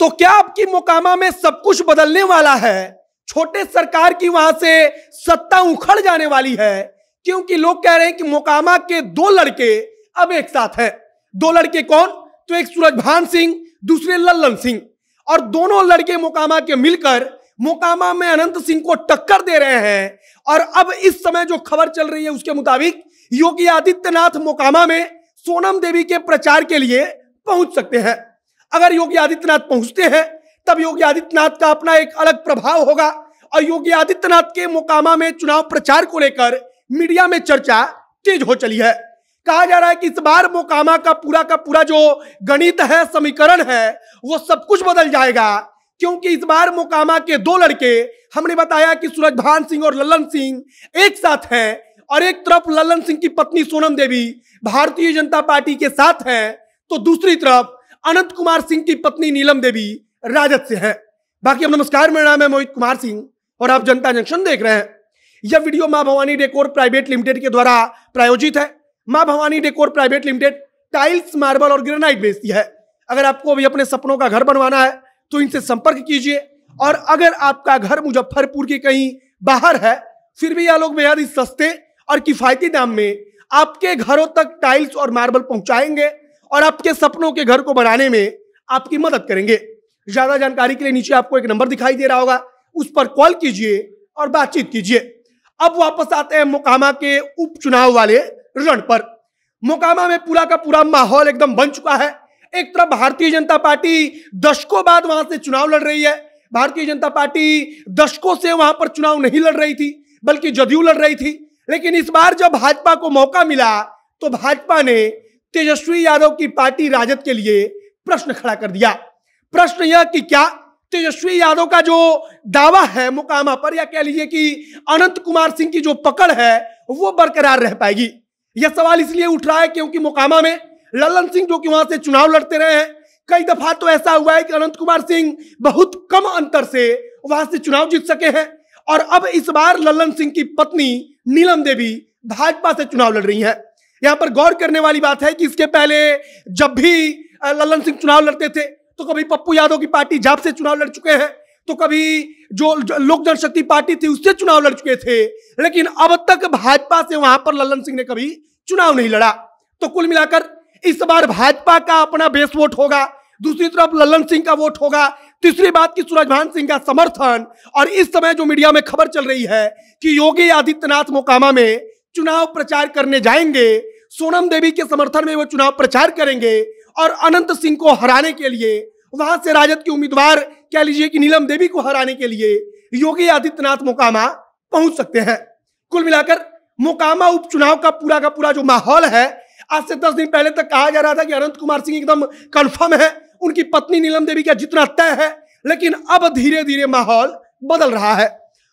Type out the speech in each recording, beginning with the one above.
तो क्या आपकी मोकामा में सब कुछ बदलने वाला है छोटे सरकार की वहां से सत्ता उखड़ जाने वाली है क्योंकि लोग कह रहे हैं कि मोकामा के दो लड़के अब एक साथ हैं दो लड़के कौन तो एक सूरजभान सिंह दूसरे लल्लन सिंह और दोनों लड़के मोकामा के मिलकर मोकामा में अनंत सिंह को टक्कर दे रहे हैं और अब इस समय जो खबर चल रही है उसके मुताबिक योगी आदित्यनाथ मोकामा में सोनम देवी के प्रचार के लिए पहुंच सकते हैं अगर योगी आदित्यनाथ पहुंचते हैं तब योगी आदित्यनाथ का अपना एक अलग प्रभाव होगा और योगी आदित्यनाथ के मोकामा में चुनाव प्रचार को लेकर मीडिया में चर्चा तेज हो चली है कहा जा रहा है कि इस बार मोकामा का पूरा का पूरा जो गणित है समीकरण है वो सब कुछ बदल जाएगा क्योंकि इस बार मोकामा के दो लड़के हमने बताया कि सूरज भान सिंह और ललन सिंह एक साथ हैं और एक तरफ ललन सिंह की पत्नी सोनम देवी भारतीय जनता पार्टी के साथ हैं तो दूसरी तरफ अनंत कुमार सिंह की पत्नी नीलम देवी राजद से है बाकी अब नमस्कार मेरा नाम है मोहित कुमार सिंह और आप जनता जंक्शन देख रहे हैं यह वीडियो मां भवानी डेकोर प्राइवेट लिमिटेड के द्वारा प्रायोजित है Maa Bhavani decor private limited tiles marble और ग्रेनाइट बेचती है अगर आपको भी अपने सपनों का घर बनवाना है तो इनसे संपर्क कीजिए और अगर आपका घर मुजफ्फरपुर के कहीं बाहर है फिर भी यह लोग बेहद ही सस्ते और किफायती दाम में आपके घरों तक टाइल्स और मार्बल पहुंचाएंगे और आपके सपनों के घर को बनाने में आपकी मदद करेंगे ज्यादा जानकारी के लिए नीचे आपको एक नंबर दिखाई दे रहा होगा उस पर कॉल कीजिए और बातचीत कीजिए अब वापस आते हैं मोकामा के उपचुनाव वाले रण पर मोकामा में पूरा का पूरा माहौल एकदम बन चुका है एक तरफ भारतीय जनता पार्टी दशकों बाद वहां से चुनाव लड़ रही है भारतीय जनता पार्टी दशकों से वहां पर चुनाव नहीं लड़ रही थी बल्कि जदयू लड़ रही थी लेकिन इस बार जब भाजपा को मौका मिला तो भाजपा ने तेजस्वी यादव की पार्टी राजद के लिए प्रश्न खड़ा कर दिया प्रश्न यह कि क्या तेजस्वी यादव का जो दावा है मुकामा पर या कह लीजिए कि अनंत कुमार सिंह की जो पकड़ है वो बरकरार रह पाएगी यह सवाल इसलिए उठ रहा है क्योंकि मुकामा में ललन सिंह जो कि वहां से चुनाव लड़ते रहे हैं कई दफा तो ऐसा हुआ है कि अनंत कुमार सिंह बहुत कम अंतर से वहां से चुनाव जीत सके हैं और अब इस बार ललन सिंह की पत्नी नीलम देवी भाजपा से चुनाव लड़ रही हैं यहां पर गौर करने वाली बात है कि इसके पहले जब भी ललन सिंह चुनाव लड़ते थे तो कभी पप्पू यादव की पार्टी जाप से चुनाव लड़ चुके हैं तो कभी जो, लोक जनशक्ति पार्टी थी उससे चुनाव लड़ चुके थे लेकिन अब तक भाजपा से वहां पर ललन सिंह ने कभी चुनाव नहीं लड़ा तो कुल मिलाकर इस बार भाजपा का अपना बेस वोट होगा दूसरी तरफ ललन सिंह का वोट होगा तीसरी बात की सूरजभान सिंह का समर्थन और इस समय जो मीडिया में खबर चल रही है कि योगी आदित्यनाथ मोकामा में चुनाव प्रचार करने जाएंगे सोनम देवी के समर्थन में वो चुनाव प्रचार करेंगे और अनंत सिंह को हराने के लिए वहां से राजद के उम्मीदवार कह लीजिए कि नीलम देवी को हराने के लिए योगी आदित्यनाथ मोकामा पहुंच सकते हैं कुल मिलाकर मोकामा उपचुनाव का पूरा का पूरा जो माहौल है आज से दस दिन पहले तक कहा जा रहा था कि अनंत कुमार सिंह एकदम कन्फर्म है उनकी पत्नी नीलम देवी का जितना तय है लेकिन अब धीरे धीरे माहौल बदल रहा है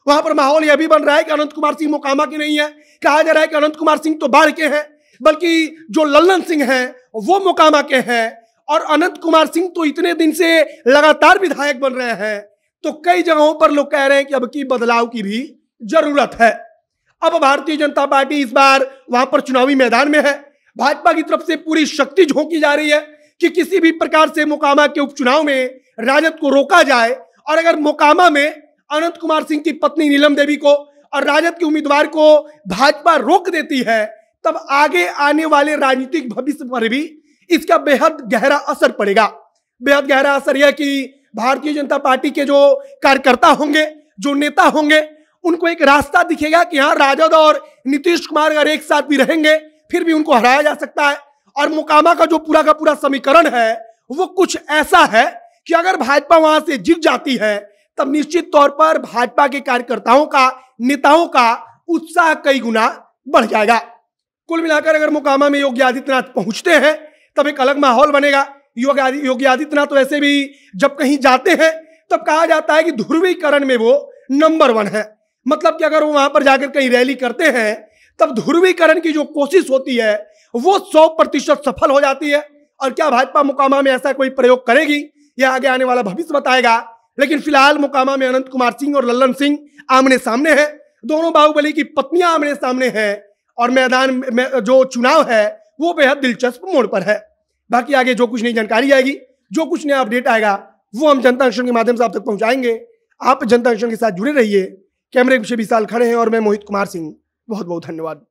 वहां पर माहौल यह भी बन रहा है कि अनंत कुमार सिंह मोकामा के नहीं है कहा जा रहा है कि अनंत कुमार सिंह तो बाढ़ के हैं बल्कि जो लल्लन सिंह हैं वो मोकामा के हैं और अनंत कुमार सिंह तो इतने दिन से लगातार विधायक बन रहे हैं तो कई जगहों पर लोग कह रहे हैं कि अब की बदलाव की भी जरूरत है अब भारतीय जनता पार्टी इस बार वहां पर चुनावी मैदान में है भाजपा की तरफ से पूरी शक्ति झोंकी जा रही है कि किसी भी प्रकार से मोकामा के उपचुनाव में राजद को रोका जाए और अगर मोकामा में अनंत कुमार सिंह की पत्नी नीलम देवी को और राजद के उम्मीदवार को भाजपा रोक देती है तब आगे आने वाले राजनीतिक भविष्य पर भी इसका बेहद गहरा असर पड़ेगा बेहद गहरा असर यह कि भारतीय जनता पार्टी के जो कार्यकर्ता होंगे जो नेता होंगे उनको एक रास्ता दिखेगा कि हाँ राजद और नीतीश कुमार अगर एक साथ भी रहेंगे फिर भी उनको हराया जा सकता है और मुकामा का जो पूरा का पूरा समीकरण है वो कुछ ऐसा है कि अगर भाजपा वहां से जीत जाती है तब निश्चित तौर पर भाजपा के कार्यकर्ताओं का नेताओं का उत्साह कई गुना बढ़ जाएगा कुल मिलाकर अगर मोकामा में योगी आदित्यनाथ पहुंचते हैं तब एक अलग माहौल बनेगा योगी योगी आदित्यनाथ तो वैसे भी जब कहीं जाते हैं तब कहा जाता है कि ध्रुवीकरण में वो नंबर वन है मतलब कि अगर वो वहां पर जाकर कहीं रैली करते हैं तब ध्रुवीकरण की जो कोशिश होती है वो सौ प्रतिशत सफल हो जाती है और क्या भाजपा मुकामा में ऐसा कोई प्रयोग करेगी यह आगे आने वाला भविष्य बताएगा लेकिन फिलहाल मुकामा में अनंत कुमार सिंह और लल्लन सिंह आमने सामने हैं दोनों बाहुबली की पत्नियां आमने सामने हैं और मैदान में जो चुनाव है वो बेहद दिलचस्प मोड़ पर है बाकी आगे जो कुछ नई जानकारी आएगी जो कुछ नया अपडेट आएगा वो हम जनता अनुष्ठान के माध्यम से आप तक पहुंचाएंगे आप जनता अनुष्ठान के साथ जुड़े रहिए कैमरे पीछे विशाल खड़े हैं और मैं मोहित कुमार सिंह बहुत बहुत धन्यवाद